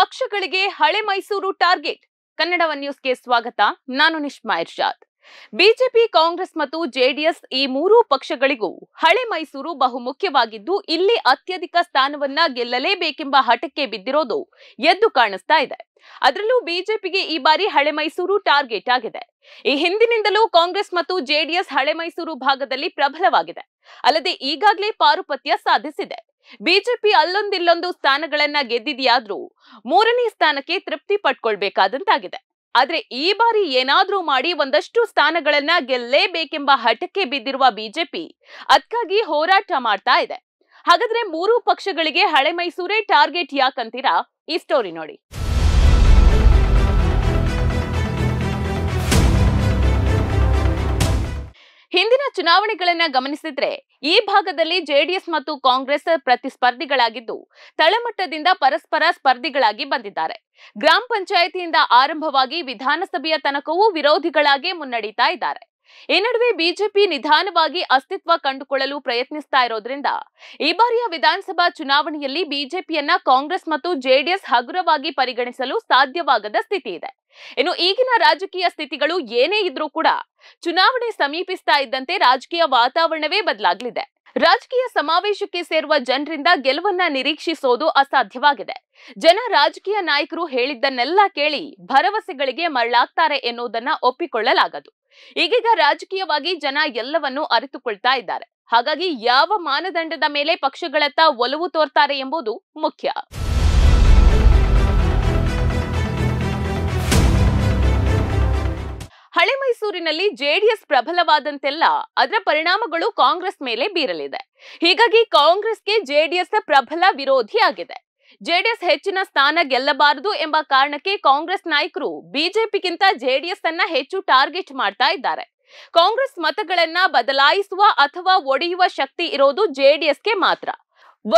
ಪಕ್ಷಗಳಿಗೆ ಹಳೆ ಮೈಸೂರು ಟಾರ್ಗೆಟ್ ಕನ್ನಡ ನ್ಯೂಸ್ಗೆ ಸ್ವಾಗತ ನಾನು ನಿಷ್ಮಾ ಇರ್ಷಾದ್ ಬಿಜೆಪಿ ಕಾಂಗ್ರೆಸ್ ಮತ್ತು ಜೆಡಿಎಸ್ ಈ ಮೂರೂ ಪಕ್ಷಗಳಿಗೂ ಹಳೆ ಮೈಸೂರು ಬಹುಮುಖ್ಯವಾಗಿದ್ದು ಇಲ್ಲಿ ಅತ್ಯಧಿಕ ಸ್ಥಾನವನ್ನ ಗೆಲ್ಲಲೇಬೇಕೆಂಬ ಹಠಕ್ಕೆ ಬಿದ್ದಿರೋದು ಎದ್ದು ಕಾಣಿಸ್ತಾ ಇದೆ ಅದರಲ್ಲೂ ಬಿಜೆಪಿಗೆ ಈ ಬಾರಿ ಹಳೆ ಮೈಸೂರು ಟಾರ್ಗೆಟ್ ಆಗಿದೆ ಈ ಹಿಂದಿನಿಂದಲೂ ಕಾಂಗ್ರೆಸ್ ಮತ್ತು ಜೆಡಿಎಸ್ ಹಳೆ ಮೈಸೂರು ಭಾಗದಲ್ಲಿ ಪ್ರಬಲವಾಗಿದೆ ಅಲ್ಲದೆ ಈಗಾಗಲೇ ಪಾರುಪತ್ಯ ಸಾಧಿಸಿದೆ ಬಿಜೆಪಿ ಅಲ್ಲೊಂದಿಲ್ಲೊಂದು ಸ್ಥಾನಗಳನ್ನ ಗೆದ್ದಿದೆಯಾದ್ರೂ ಮೂರನೇ ಸ್ಥಾನಕ್ಕೆ ತೃಪ್ತಿ ಪಟ್ಕೊಳ್ಬೇಕಾದಂತಾಗಿದೆ ಆದ್ರೆ ಈ ಬಾರಿ ಏನಾದ್ರೂ ಮಾಡಿ ಒಂದಷ್ಟು ಸ್ಥಾನಗಳನ್ನ ಗೆಲ್ಲೇಬೇಕೆಂಬ ಹಠಕ್ಕೆ ಬಿದ್ದಿರುವ ಬಿಜೆಪಿ ಅದಕ್ಕಾಗಿ ಹೋರಾಟ ಮಾಡ್ತಾ ಇದೆ ಹಾಗಾದ್ರೆ ಮೂರು ಪಕ್ಷಗಳಿಗೆ ಹಳೆ ಮೈಸೂರೇ ಟಾರ್ಗೆಟ್ ಯಾಕಂತೀರಾ ಈ ಸ್ಟೋರಿ ನೋಡಿ ಚುನಾವಣೆಗಳನ್ನ ಗಮನಿಸಿದ್ರೆ ಈ ಭಾಗದಲ್ಲಿ ಜೆಡಿಎಸ್ ಮತ್ತು ಕಾಂಗ್ರೆಸ್ ಪ್ರತಿಸ್ಪರ್ಧಿಗಳಾಗಿದ್ದು ತಳಮಟ್ಟದಿಂದ ಪರಸ್ಪರ ಸ್ಪರ್ಧಿಗಳಾಗಿ ಬಂದಿದ್ದಾರೆ ಗ್ರಾಮ ಪಂಚಾಯಿತಿಯಿಂದ ಆರಂಭವಾಗಿ ವಿಧಾನಸಭೆಯ ತನಕವೂ ವಿರೋಧಿಗಳಾಗಿ ಮುನ್ನಡೀತಾ ಇದ್ದಾರೆ ಈ ನಡುವೆ ಬಿಜೆಪಿ ನಿಧಾನವಾಗಿ ಅಸ್ತಿತ್ವ ಕಂಡುಕೊಳ್ಳಲು ಪ್ರಯತ್ನಿಸ್ತಾ ಇರೋದ್ರಿಂದ ಈ ಬಾರಿಯ ವಿಧಾನಸಭಾ ಚುನಾವಣೆಯಲ್ಲಿ ಬಿಜೆಪಿಯನ್ನ ಕಾಂಗ್ರೆಸ್ ಮತ್ತು ಜೆಡಿಎಸ್ ಹಗುರವಾಗಿ ಪರಿಗಣಿಸಲು ಸಾಧ್ಯವಾಗದ ಸ್ಥಿತಿ ಇದೆ ಇನ್ನು ಈಗಿನ ರಾಜಕೀಯ ಸ್ಥಿತಿಗಳು ಏನೇ ಇದ್ರೂ ಕೂಡ ಚುನಾವಣೆ ಸಮೀಪಿಸ್ತಾ ಇದ್ದಂತೆ ರಾಜಕೀಯ ವಾತಾವರಣವೇ ಬದಲಾಗಲಿದೆ ರಾಜಕೀಯ ಸಮಾವೇಶಕ್ಕೆ ಸೇರುವ ಜನರಿಂದ ಗೆಲುವನ್ನ ನಿರೀಕ್ಷಿಸೋದು ಅಸಾಧ್ಯವಾಗಿದೆ ಜನ ರಾಜಕೀಯ ನಾಯಕರು ಹೇಳಿದ್ದನ್ನೆಲ್ಲ ಕೇಳಿ ಭರವಸೆಗಳಿಗೆ ಮರಳಾಗ್ತಾರೆ ಎನ್ನುವುದನ್ನ ಒಪ್ಪಿಕೊಳ್ಳಲಾಗದು ಈಗೀಗ ರಾಜಕೀಯವಾಗಿ ಜನ ಎಲ್ಲವನ್ನೂ ಅರಿತುಕೊಳ್ತಾ ಇದ್ದಾರೆ ಹಾಗಾಗಿ ಯಾವ ಮಾನದಂಡದ ಮೇಲೆ ಪಕ್ಷಗಳತ್ತ ಒಲವು ತೋರ್ತಾರೆ ಎಂಬುದು ಮುಖ್ಯ ಹಳೆ ಮೈಸೂರಿನಲ್ಲಿ ಜೆಡಿಎಸ್ ಪ್ರಬಲವಾದಂತೆಲ್ಲ ಅದರ ಪರಿಣಾಮಗಳು ಕಾಂಗ್ರೆಸ್ ಮೇಲೆ ಬೀರಲಿದೆ ಹೀಗಾಗಿ ಕಾಂಗ್ರೆಸ್ಗೆ ಜೆಡಿಎಸ್ ಪ್ರಬಲ ವಿರೋಧಿ ಆಗಿದೆ ಜೆಡಿಎಸ್ ಹೆಚ್ಚಿನ ಸ್ಥಾನ ಗೆಲ್ಲಬಾರದು ಎಂಬ ಕಾರಣಕ್ಕೆ ಕಾಂಗ್ರೆಸ್ ನಾಯಕರು ಬಿಜೆಪಿಗಿಂತ ಜೆಡಿಎಸ್ ಅನ್ನ ಹೆಚ್ಚು ಟಾರ್ಗೆಟ್ ಮಾಡ್ತಾ ಇದ್ದಾರೆ ಕಾಂಗ್ರೆಸ್ ಮತಗಳನ್ನ ಬದಲಾಯಿಸುವ ಅಥವಾ ಒಡೆಯುವ ಶಕ್ತಿ ಇರೋದು ಜೆಡಿಎಸ್ಗೆ ಮಾತ್ರ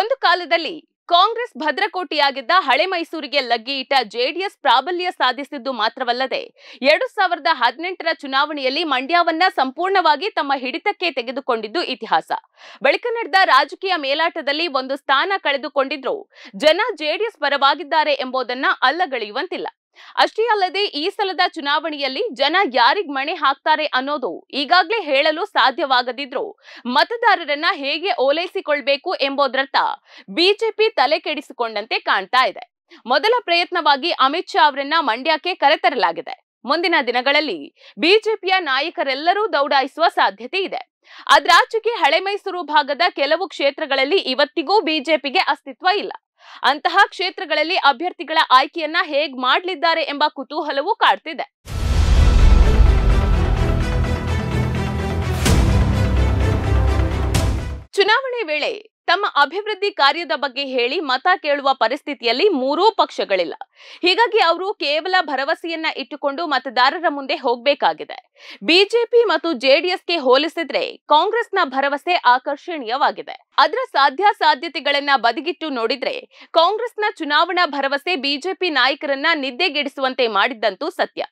ಒಂದು ಕಾಲದಲ್ಲಿ ಕಾಂಗ್ರೆಸ್ ಭದ್ರಕೋಟಿಯಾಗಿದ್ದ ಹಳೆ ಮೈಸೂರಿಗೆ ಲಗ್ಗೆಯಿಟ್ಟ ಇಟ್ಟ ಜೆಡಿಎಸ್ ಪ್ರಾಬಲ್ಯ ಸಾಧಿಸಿದ್ದು ಮಾತ್ರವಲ್ಲದೆ ಎರಡು ಸಾವಿರದ ಹದಿನೆಂಟರ ಚುನಾವಣೆಯಲ್ಲಿ ಮಂಡ್ಯವನ್ನ ಸಂಪೂರ್ಣವಾಗಿ ತಮ್ಮ ಹಿಡಿತಕ್ಕೆ ತೆಗೆದುಕೊಂಡಿದ್ದು ಇತಿಹಾಸ ಬಳಿಕ ನಡೆದ ರಾಜಕೀಯ ಮೇಲಾಟದಲ್ಲಿ ಒಂದು ಸ್ಥಾನ ಕಳೆದುಕೊಂಡಿದ್ರು ಜನ ಜೆಡಿಎಸ್ ಪರವಾಗಿದ್ದಾರೆ ಎಂಬುದನ್ನ ಅಲ್ಲಗಳೆಯುವಂತಿಲ್ಲ ಅಷ್ಟೇ ಅಲ್ಲದೆ ಈ ಸಲದ ಚುನಾವಣೆಯಲ್ಲಿ ಜನ ಯಾರಿಗ್ ಮಣೆ ಹಾಕ್ತಾರೆ ಅನ್ನೋದು ಈಗಾಗ್ಲೇ ಹೇಳಲು ಸಾಧ್ಯವಾಗದಿದ್ರು ಮತದಾರರನ್ನ ಹೇಗೆ ಓಲೈಸಿಕೊಳ್ಬೇಕು ಎಂಬುದ್ರತ್ತ ಬಿಜೆಪಿ ತಲೆ ಕೆಡಿಸಿಕೊಂಡಂತೆ ಕಾಣ್ತಾ ಇದೆ ಮೊದಲ ಪ್ರಯತ್ನವಾಗಿ ಅಮಿತ್ ಶಾ ಅವರನ್ನ ಮಂಡ್ಯಕ್ಕೆ ಕರೆತರಲಾಗಿದೆ ಮುಂದಿನ ದಿನಗಳಲ್ಲಿ ಬಿಜೆಪಿಯ ನಾಯಕರೆಲ್ಲರೂ ದೌಡಾಯಿಸುವ ಸಾಧ್ಯತೆ ಇದೆ ಅದ್ರಾಚೆಗೆ ಹಳೆ ಮೈಸೂರು ಭಾಗದ ಕೆಲವು ಕ್ಷೇತ್ರಗಳಲ್ಲಿ ಇವತ್ತಿಗೂ ಬಿಜೆಪಿಗೆ ಅಸ್ತಿತ್ವ ಇಲ್ಲ ಅಂತಹ ಕ್ಷೇತ್ರಗಳಲ್ಲಿ ಅಭ್ಯರ್ಥಿಗಳ ಆಯ್ಕೆಯನ್ನ ಹೇಗ್ ಮಾಡಲಿದ್ದಾರೆ ಎಂಬ ಕುತೂಹಲವು ಕಾಡ್ತಿದೆ ಚುನಾವಣೆ ವೇಳೆ ತಮ್ಮ ಅಭಿವೃದ್ಧಿ ಕಾರ್ಯದ ಬಗ್ಗೆ ಹೇಳಿ ಮತ ಕೇಳುವ ಪರಿಸ್ಥಿತಿಯಲ್ಲಿ ಮೂರೂ ಪಕ್ಷಗಳಿಲ್ಲ ಹೀಗಾಗಿ ಅವರು ಕೇವಲ ಭರವಸೆಯನ್ನ ಇಟ್ಟುಕೊಂಡು ಮತದಾರರ ಮುಂದೆ ಹೋಗಬೇಕಾಗಿದೆ ಬಿಜೆಪಿ ಮತ್ತು ಜೆಡಿಎಸ್ಗೆ ಹೋಲಿಸಿದ್ರೆ ಕಾಂಗ್ರೆಸ್ನ ಭರವಸೆ ಆಕರ್ಷಣೀಯವಾಗಿದೆ ಅದರ ಸಾಧ್ಯ ಸಾಧ್ಯತೆಗಳನ್ನ ಬದಿಗಿಟ್ಟು ನೋಡಿದ್ರೆ ಕಾಂಗ್ರೆಸ್ನ ಚುನಾವಣಾ ಭರವಸೆ ಬಿಜೆಪಿ ನಾಯಕರನ್ನ ನಿದ್ದೆಗೆಡಿಸುವಂತೆ ಮಾಡಿದ್ದಂತೂ ಸತ್ಯ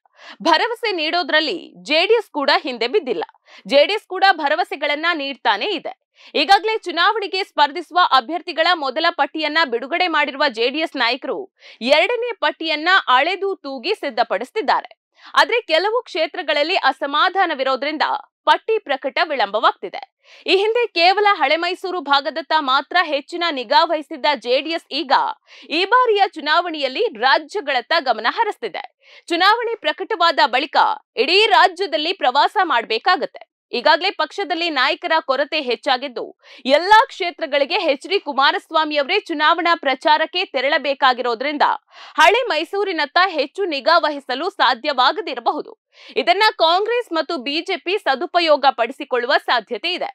ಭರವಸೆ ನೀಡೋದ್ರಲ್ಲಿ ಜೆಡಿಎಸ್ ಕೂಡ ಹಿಂದೆ ಬಿದ್ದಿಲ್ಲ ಜೆಡಿಎಸ್ ಕೂಡ ಭರವಸೆಗಳನ್ನ ನೀಡ್ತಾನೆ ಇದೆ ಈಗಾಗಲೇ ಚುನಾವಣೆಗೆ ಸ್ಪರ್ಧಿಸುವ ಅಭ್ಯರ್ಥಿಗಳ ಮೊದಲ ಪಟ್ಟಿಯನ್ನ ಬಿಡುಗಡೆ ಮಾಡಿರುವ ಜೆಡಿಎಸ್ ನಾಯಕರು ಎರಡನೇ ಪಟ್ಟಿಯನ್ನ ಅಳೆದು ತೂಗಿ ಸಿದ್ಧಪಡಿಸುತ್ತಿದ್ದಾರೆ ಆದ್ರೆ ಕೆಲವು ಕ್ಷೇತ್ರಗಳಲ್ಲಿ ಅಸಮಾಧಾನವಿರೋದ್ರಿಂದ ಪಟ್ಟಿ ಪ್ರಕಟ ವಿಳಂಬವಾಗ್ತಿದೆ ಈ ಹಿಂದೆ ಕೇವಲ ಹಳೆ ಮೈಸೂರು ಭಾಗದತ್ತ ಮಾತ್ರ ಹೆಚ್ಚಿನ ನಿಗಾ ವಹಿಸಿದ್ದ ಜೆಡಿಎಸ್ ಈಗ ಈ ಬಾರಿಯ ಚುನಾವಣೆಯಲ್ಲಿ ರಾಜ್ಯಗಳತ್ತ ಗಮನ ಹರಿಸ್ತಿದೆ ಚುನಾವಣೆ ಪ್ರಕಟವಾದ ಬಳಿಕ ಇಡೀ ರಾಜ್ಯದಲ್ಲಿ ಪ್ರವಾಸ ಮಾಡಬೇಕಾಗತ್ತೆ ಈಗಾಗಲೇ ಪಕ್ಷದಲ್ಲಿ ನಾಯಕರ ಕೊರತೆ ಹೆಚ್ಚಾಗಿದ್ದು ಎಲ್ಲಾ ಕ್ಷೇತ್ರಗಳಿಗೆ ಎಚ್ ಡಿ ಕುಮಾರಸ್ವಾಮಿ ಅವರೇ ಚುನಾವಣಾ ಪ್ರಚಾರಕ್ಕೆ ತೆರಳಬೇಕಾಗಿರೋದ್ರಿಂದ ಹಳೆ ಮೈಸೂರಿನತ್ತ ಹೆಚ್ಚು ನಿಗಾ ವಹಿಸಲು ಸಾಧ್ಯವಾಗದಿರಬಹುದು ಇದನ್ನ ಕಾಂಗ್ರೆಸ್ ಮತ್ತು ಬಿಜೆಪಿ ಸದುಪಯೋಗ ಪಡಿಸಿಕೊಳ್ಳುವ ಸಾಧ್ಯತೆ ಇದೆ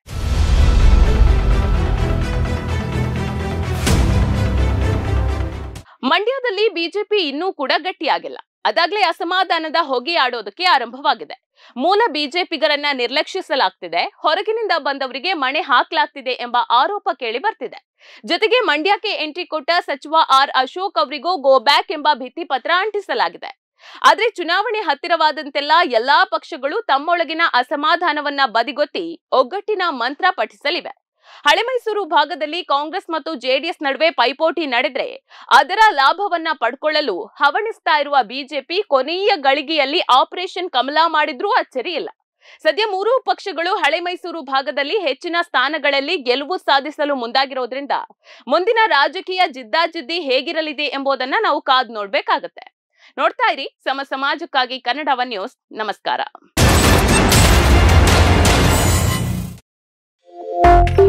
ಮಂಡ್ಯದಲ್ಲಿ ಬಿಜೆಪಿ ಇನ್ನೂ ಕೂಡ ಗಟ್ಟಿಯಾಗಿಲ್ಲ ಅದಾಗಲೇ ಅಸಮಾಧಾನದ ಹೊಗೆ ಆಡೋದಕ್ಕೆ ಆರಂಭವಾಗಿದೆ ಮೂಲ ಬಿಜೆಪಿಗರನ್ನ ನಿರ್ಲಕ್ಷಿಸಲಾಗ್ತಿದೆ ಹೊರಗಿನಿಂದ ಬಂದವರಿಗೆ ಮಣೆ ಹಾಕಲಾಗ್ತಿದೆ ಎಂಬ ಆರೋಪ ಕೇಳಿ ಬರ್ತಿದೆ ಜೊತೆಗೆ ಮಂಡ್ಯಕ್ಕೆ ಎಂಟ್ರಿ ಕೊಟ್ಟ ಸಚಿವ ಆರ್ ಅಶೋಕ್ ಅವರಿಗೂ ಗೋ ಬ್ಯಾಕ್ ಎಂಬ ಭಿತ್ತಿ ಪತ್ರ ಅಂಟಿಸಲಾಗಿದೆ ಆದ್ರೆ ಚುನಾವಣೆ ಹತ್ತಿರವಾದಂತೆಲ್ಲ ಎಲ್ಲಾ ಪಕ್ಷಗಳು ತಮ್ಮೊಳಗಿನ ಅಸಮಾಧಾನವನ್ನ ಬದಿಗೊತ್ತಿ ಒಗ್ಗಟ್ಟಿನ ಮಂತ್ರ ಪಠಿಸಲಿವೆ ಹಳೆ ಮೈಸೂರು ಭಾಗದಲ್ಲಿ ಕಾಂಗ್ರೆಸ್ ಮತ್ತು ಜೆಡಿಎಸ್ ನಡುವೆ ಪೈಪೋಟಿ ನಡೆದ್ರೆ ಅದರ ಲಾಭವನ್ನ ಪಡ್ಕೊಳ್ಳಲು ಹವಣಿಸ್ತಾ ಇರುವ ಬಿಜೆಪಿ ಕೊನೆಯ ಗಳಿಗೆಯಲ್ಲಿ ಆಪರೇಷನ್ ಕಮಲ ಮಾಡಿದ್ರೂ ಅಚ್ಚರಿ ಇಲ್ಲ ಸದ್ಯ ಮೂರೂ ಪಕ್ಷಗಳು ಹಳೆ ಮೈಸೂರು ಭಾಗದಲ್ಲಿ ಹೆಚ್ಚಿನ ಸ್ಥಾನಗಳಲ್ಲಿ ಗೆಲುವು ಸಾಧಿಸಲು ಮುಂದಾಗಿರೋದ್ರಿಂದ ಮುಂದಿನ ರಾಜಕೀಯ ಜಿದ್ದಾಜಿದ್ದಿ ಹೇಗಿರಲಿದೆ ಎಂಬುದನ್ನ ನಾವು ಕಾದ್ ನೋಡ್ಬೇಕಾಗತ್ತೆ ನೋಡ್ತಾ ಇರಿ ಸಮ ಸಮಾಜಕ್ಕಾಗಿ ಕನ್ನಡವ ನ್ಯೂಸ್ ನಮಸ್ಕಾರ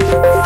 Thank you.